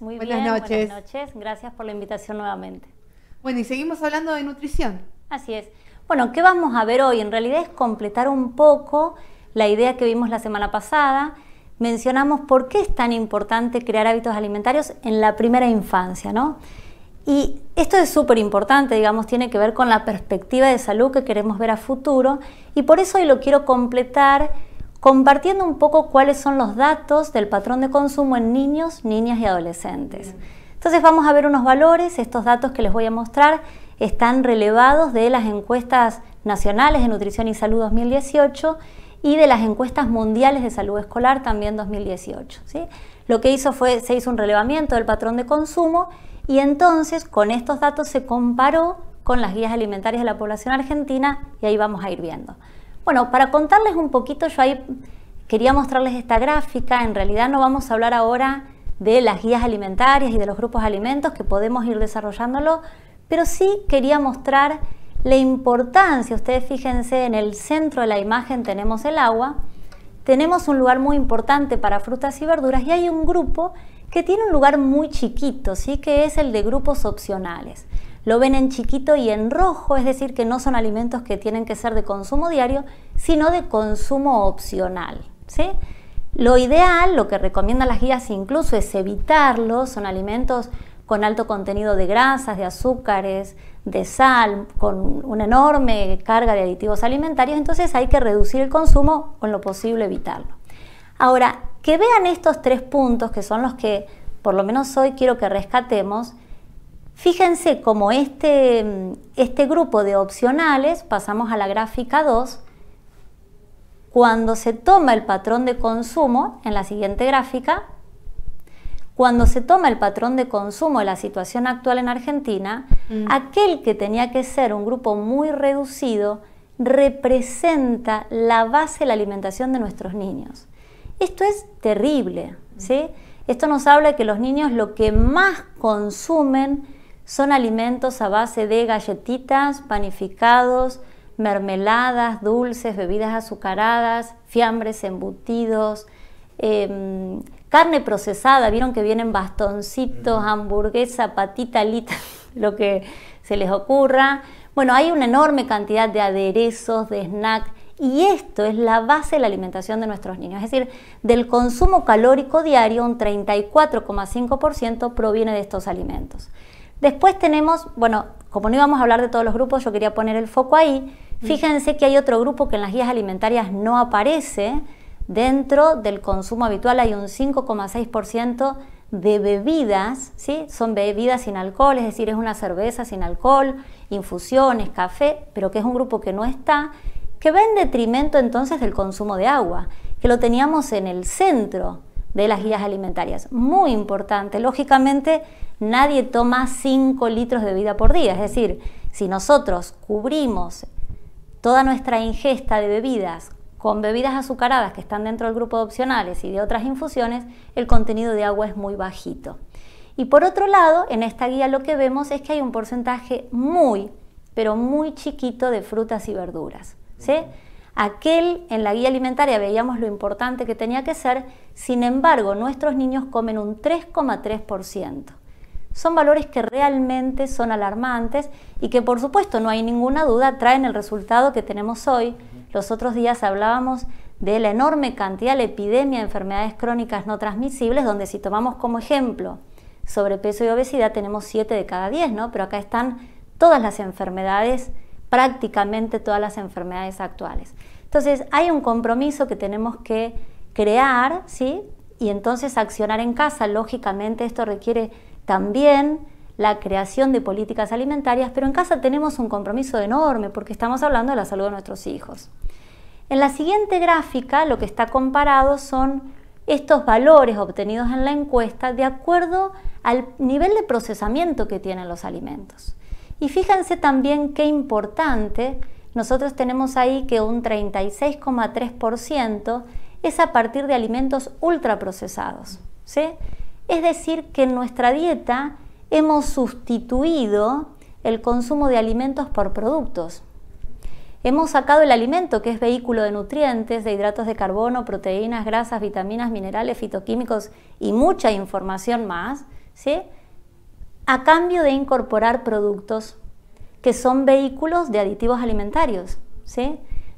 Muy buenas bien, noches. Buenas noches, gracias por la invitación nuevamente. Bueno, y seguimos hablando de nutrición. Así es. Bueno, ¿qué vamos a ver hoy? En realidad es completar un poco la idea que vimos la semana pasada. Mencionamos por qué es tan importante crear hábitos alimentarios en la primera infancia, ¿no? Y esto es súper importante, digamos, tiene que ver con la perspectiva de salud que queremos ver a futuro y por eso hoy lo quiero completar compartiendo un poco cuáles son los datos del patrón de consumo en niños, niñas y adolescentes. Entonces vamos a ver unos valores, estos datos que les voy a mostrar están relevados de las encuestas nacionales de nutrición y salud 2018 y de las encuestas mundiales de salud escolar también 2018. ¿sí? Lo que hizo fue, se hizo un relevamiento del patrón de consumo y entonces con estos datos se comparó con las guías alimentarias de la población argentina y ahí vamos a ir viendo. Bueno, para contarles un poquito, yo ahí quería mostrarles esta gráfica. En realidad no vamos a hablar ahora de las guías alimentarias y de los grupos alimentos, que podemos ir desarrollándolo, pero sí quería mostrar la importancia. Ustedes fíjense, en el centro de la imagen tenemos el agua, tenemos un lugar muy importante para frutas y verduras y hay un grupo que tiene un lugar muy chiquito, ¿sí? que es el de grupos opcionales lo ven en chiquito y en rojo, es decir, que no son alimentos que tienen que ser de consumo diario, sino de consumo opcional. Lo ideal, lo que recomiendan las guías incluso, es evitarlos, son alimentos con alto contenido de grasas, de azúcares, de sal, con una enorme carga de aditivos alimentarios, entonces hay que reducir el consumo con lo posible evitarlo. Ahora, que vean estos tres puntos que son los que por lo menos hoy quiero que rescatemos, Fíjense cómo este, mm, este, grupo de opcionales, pasamos a la gráfica 2, cuando se toma el patrón de consumo, en la siguiente gráfica, cuando se toma el patrón de consumo de la situación actual en Argentina, mm. aquel que tenía que ser un grupo muy reducido representa la base de la alimentación de nuestros niños. Esto es terrible, ¿sí? Esto nos habla de que los niños lo que más consumen son alimentos a base de galletitas, panificados, mermeladas, dulces, bebidas azucaradas, fiambres embutidos, em, carne procesada, vieron que vienen bastoncitos, hamburguesa, patita, lita, lo que se les ocurra. Bueno, hay una enorme cantidad de aderezos, de snacks, y esto es la base de la alimentación de nuestros niños. Es decir, del consumo calórico diario, un 34,5% proviene de estos alimentos. Después tenemos, bueno, como no íbamos a hablar de todos los grupos, yo quería poner el foco ahí. Mm. Fíjense que hay otro grupo que en las guías alimentarias no aparece. Dentro del consumo habitual hay un 5,6% de bebidas, ¿sí? Son bebidas sin alcohol, es decir, es una cerveza sin alcohol, infusiones, café, pero que es un grupo que no está, que va en detrimento entonces del consumo de agua, que lo teníamos en el centro de las guías alimentarias. Muy importante, lógicamente nadie toma 5 litros de bebida por día. Es decir, si nosotros cubrimos toda nuestra ingesta de bebidas con bebidas azucaradas que están dentro del grupo de opcionales y de otras infusiones, el contenido de agua es muy bajito. Y por otro lado, en esta guía lo que vemos es que hay un porcentaje muy, pero muy chiquito de frutas y verduras. Aquel en la guía alimentaria veíamos lo importante que tenía que ser, sin embargo, nuestros niños comen un 3,3% son valores que realmente son alarmantes y que por supuesto no hay ninguna duda traen el resultado que tenemos hoy. Los otros días hablábamos de la enorme cantidad, la epidemia de enfermedades crónicas no transmisibles, donde si tomamos como ejemplo sobrepeso y obesidad tenemos 7 de cada 10, ¿no? Pero acá están todas las enfermedades, prácticamente todas las enfermedades actuales. Entonces, hay un compromiso que tenemos que crear, ¿sí? Y entonces accionar en casa. Lógicamente, esto requiere también la creación de políticas alimentarias, pero en casa tenemos un compromiso enorme porque estamos hablando de la salud de nuestros hijos. En la siguiente gráfica lo que está comparado son estos valores obtenidos en la encuesta de acuerdo al nivel de procesamiento que tienen los alimentos. Y fíjense también qué importante, nosotros tenemos ahí que un 36,3% es a partir de alimentos ultraprocesados. ¿sí? Es decir, que en nuestra dieta hemos sustituido el consumo de alimentos por productos. Hemos sacado el alimento, que es vehículo de nutrientes, de hidratos de carbono, proteínas, grasas, vitaminas, minerales, fitoquímicos y mucha información más, a cambio de incorporar productos que son vehículos de aditivos alimentarios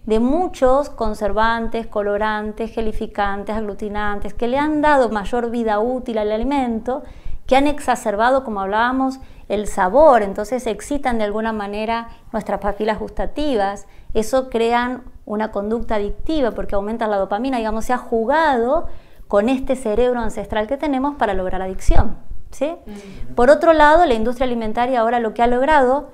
de muchos conservantes, colorantes, gelificantes, aglutinantes, que le han dado mayor vida útil al alimento, que han exacerbado, como hablábamos, el sabor, entonces excitan de alguna manera nuestras papilas gustativas, eso crean una conducta adictiva porque aumenta la dopamina, digamos, se ha jugado con este cerebro ancestral que tenemos para lograr adicción. ¿sí? Por otro lado, la industria alimentaria ahora lo que ha logrado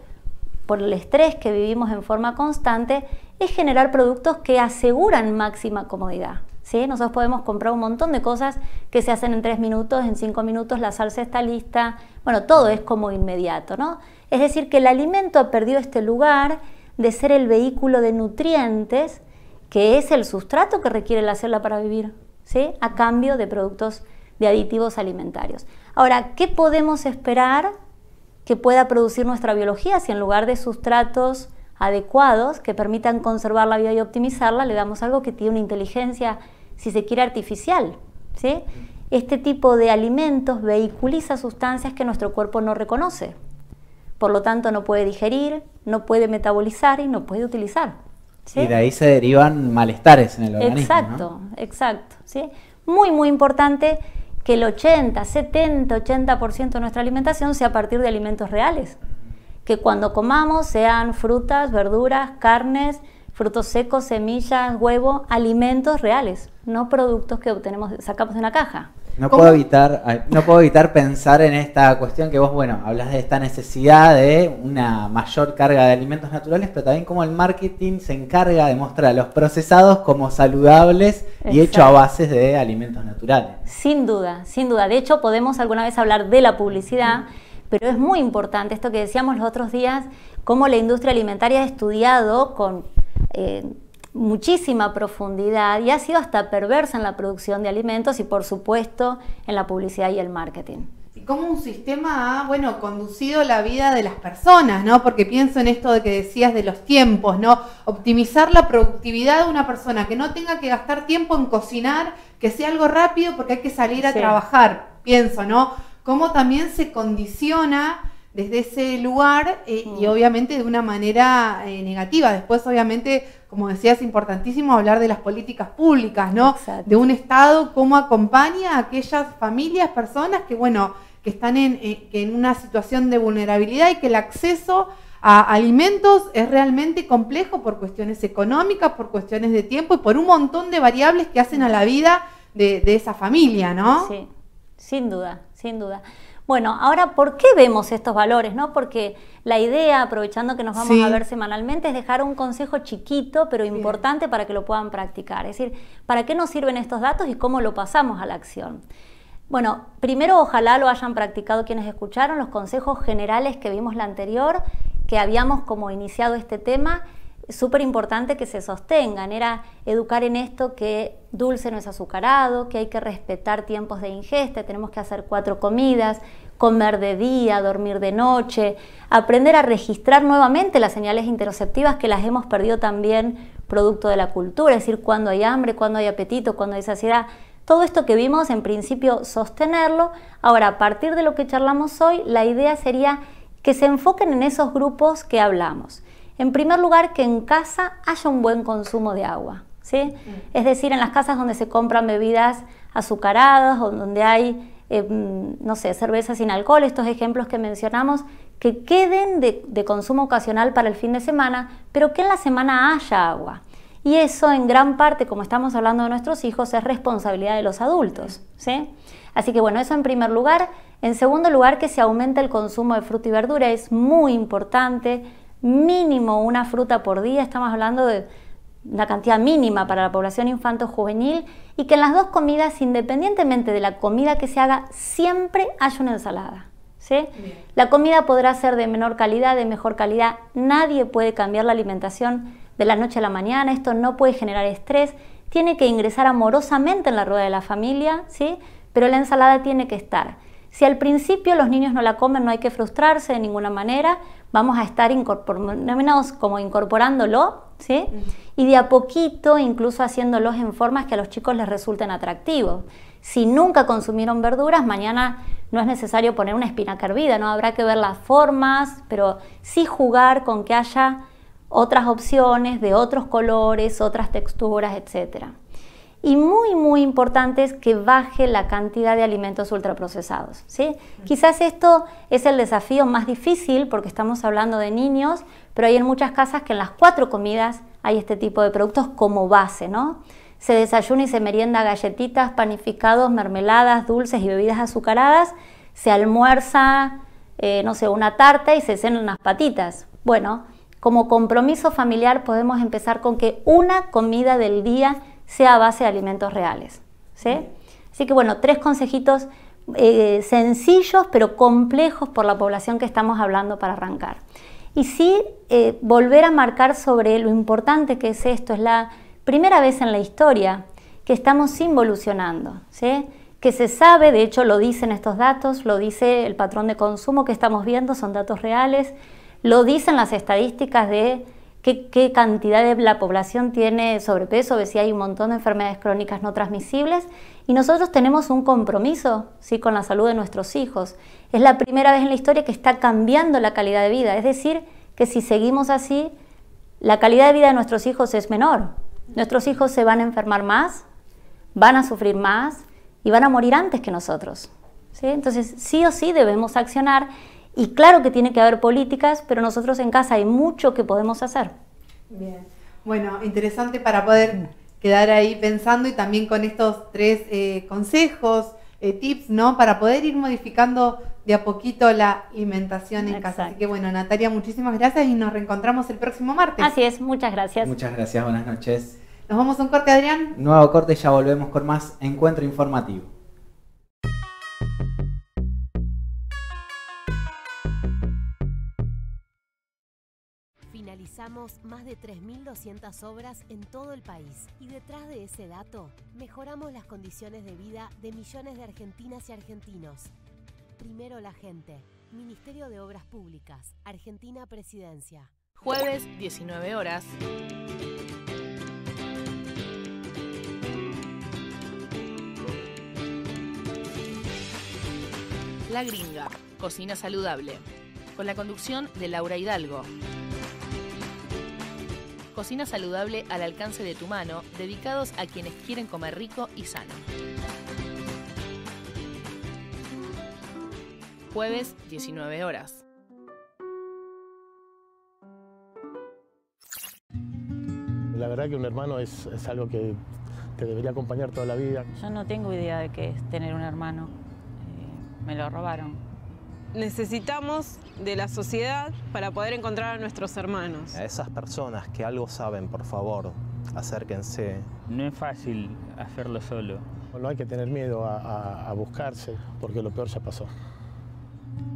por el estrés que vivimos en forma constante, es generar productos que aseguran máxima comodidad. ¿sí? Nosotros podemos comprar un montón de cosas que se hacen en tres minutos, en cinco minutos, la salsa está lista, bueno, todo es como inmediato. ¿no? Es decir, que el alimento ha perdido este lugar de ser el vehículo de nutrientes, que es el sustrato que requiere la célula para vivir, ¿sí? a cambio de productos de aditivos alimentarios. Ahora, ¿qué podemos esperar que pueda producir nuestra biología, si en lugar de sustratos adecuados que permitan conservar la vida y optimizarla, le damos algo que tiene una inteligencia, si se quiere, artificial. ¿sí? Este tipo de alimentos vehiculiza sustancias que nuestro cuerpo no reconoce. Por lo tanto, no puede digerir, no puede metabolizar y no puede utilizar. Y de ahí se derivan malestares en el organismo. Exacto, exacto. ¿sí? Muy, muy importante que el 80, 70, 80% de nuestra alimentación sea a partir de alimentos reales. Que cuando comamos sean frutas, verduras, carnes, frutos secos, semillas, huevos, alimentos reales, no productos que obtenemos, sacamos de una caja. No puedo, evitar, no puedo evitar pensar en esta cuestión que vos, bueno, hablas de esta necesidad de una mayor carga de alimentos naturales, pero también cómo el marketing se encarga de mostrar a los procesados como saludables y hechos a bases de alimentos naturales. Sin duda, sin duda. De hecho, podemos alguna vez hablar de la publicidad, pero es muy importante esto que decíamos los otros días, cómo la industria alimentaria ha estudiado con... Eh, muchísima profundidad y ha sido hasta perversa en la producción de alimentos y por supuesto en la publicidad y el marketing. Cómo un sistema ha, bueno, conducido la vida de las personas, ¿no? Porque pienso en esto de que decías de los tiempos, ¿no? Optimizar la productividad de una persona, que no tenga que gastar tiempo en cocinar, que sea algo rápido porque hay que salir a trabajar, pienso, ¿no? Cómo también se condiciona desde ese lugar eh, y mm. obviamente de una manera eh, negativa. Después obviamente como decía, es importantísimo hablar de las políticas públicas, ¿no? De un Estado, cómo acompaña a aquellas familias, personas que, bueno, que están en, eh, en una situación de vulnerabilidad y que el acceso a alimentos es realmente complejo por cuestiones económicas, por cuestiones de tiempo y por un montón de variables que hacen a la vida de, de esa familia, ¿no? Sí, sin duda, sin duda. Bueno, ahora, ¿por qué vemos estos valores? ¿no? Porque la idea, aprovechando que nos vamos a ver semanalmente, es dejar un consejo chiquito, pero importante para que lo puedan practicar. Es decir, ¿para qué nos sirven estos datos y cómo lo pasamos a la acción? Bueno, primero ojalá lo hayan practicado quienes escucharon los consejos generales que vimos la anterior, que habíamos como iniciado este tema es súper importante que se sostengan. Era educar en esto que dulce no es azucarado, que hay que respetar tiempos de ingesta, tenemos que hacer cuatro comidas, comer de día, dormir de noche, aprender a registrar nuevamente las señales interoceptivas que las hemos perdido también producto de la cultura, es decir, cuando hay hambre, cuando hay apetito, cuando hay saciedad. Todo esto que vimos, en principio, sostenerlo. Ahora, a partir de lo que charlamos hoy, la idea sería que se enfoquen en esos grupos que hablamos. En primer lugar, que en casa haya un buen consumo de agua. ¿sí? Mm. Es decir, en las casas donde se compran bebidas azucaradas o donde hay, eh, no sé, cerveza sin alcohol, estos ejemplos que mencionamos, que queden de, consumo ocasional para el fin de semana, pero que en la semana haya agua. Y eso en gran parte, como estamos hablando de nuestros hijos, es responsabilidad de los adultos. ¿sí? Así que bueno, eso en primer lugar. En segundo lugar, que se aumente el consumo de fruta y verdura. Es muy importante mínimo una fruta por día, estamos hablando de una cantidad mínima para la población infanto-juvenil y que en las dos comidas, independientemente de la comida que se haga, siempre haya una ensalada. La comida podrá ser de menor calidad, de mejor calidad, nadie puede cambiar la alimentación de la noche a la mañana, esto no puede generar estrés, tiene que ingresar amorosamente en la rueda de la familia, ¿sí? pero la ensalada tiene que estar. Si al principio los niños no la comen, no hay que frustrarse de ninguna manera, vamos a estar como incorporándolo, ¿sí? Y de a poquito, incluso haciéndolos en formas que a los chicos les resulten atractivos. Si nunca consumieron verduras, mañana no es necesario poner una espinaca hervida, ¿no? Habrá que ver las formas, pero sí jugar con que haya otras opciones de otros colores, otras texturas, etcétera y muy, muy importante es que baje la cantidad de alimentos ultraprocesados. ¿sí? Quizás esto es el desafío más difícil porque estamos hablando de niños, pero hay en muchas casas que en las cuatro comidas hay este tipo de productos como base, ¿no? Se desayuna y se merienda galletitas, panificados, mermeladas, dulces y bebidas azucaradas, se almuerza, eh, no sé, una tarta y se cenan unas patitas. Bueno, como compromiso familiar podemos empezar con que una comida del día sea a base de alimentos reales. ¿sí? Así que bueno, tres consejitos eh, sencillos pero complejos por la población que estamos hablando para arrancar. Y sí, eh, volver a marcar sobre lo importante que es esto, es la primera vez en la historia que estamos involucionando, ¿sí? que se sabe, de hecho lo dicen estos datos, lo dice el patrón de consumo que estamos viendo, son datos reales, lo dicen las estadísticas de qué, cantidad de la población tiene sobrepeso, si hay un montón de enfermedades crónicas no transmisibles. Y nosotros tenemos un compromiso ¿sí? con la salud de nuestros hijos. Es la primera vez en la historia que está cambiando la calidad de vida. Es decir, que si seguimos así, la calidad de vida de nuestros hijos es menor. Nuestros hijos se van a enfermar más, van a sufrir más y van a morir antes que nosotros. Entonces, sí o sí debemos accionar y claro que tiene que haber políticas, pero nosotros en casa hay mucho que podemos hacer. Bien, bueno, interesante para poder quedar ahí pensando y también con estos tres eh, consejos, eh, tips, ¿no? Para poder ir modificando de a poquito la alimentación en casa. Así que bueno, Natalia, muchísimas gracias y nos reencontramos el próximo martes. Así es, muchas gracias. Muchas gracias, buenas noches. Nos vamos a un corte, Adrián. Nuevo corte, ya volvemos con más encuentro informativo. más de 3.200 obras en todo el país y detrás de ese dato, mejoramos las condiciones de vida de millones de argentinas y argentinos. Primero la gente. Ministerio de Obras Públicas, Argentina Presidencia. Jueves, 19 horas. La Gringa, Cocina Saludable, con la conducción de Laura Hidalgo. Cocina saludable al alcance de tu mano, dedicados a quienes quieren comer rico y sano. Jueves, 19 horas. La verdad que un hermano es, algo que te debería acompañar toda la vida. Yo no tengo idea de qué es tener un hermano. Eh, me lo robaron necesitamos de la sociedad para poder encontrar a nuestros hermanos. A esas personas que algo saben, por favor, acérquense. No es fácil hacerlo solo. No hay que tener miedo a, buscarse, porque lo peor ya pasó.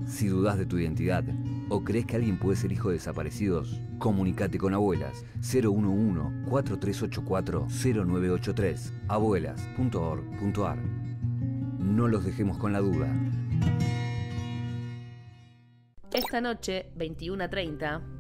Si dudas de tu identidad o crees que alguien puede ser hijo de desaparecidos, comunícate con Abuelas 011-4384-0983 abuelas.org.ar. No los dejemos con la duda. Esta noche, 21.30.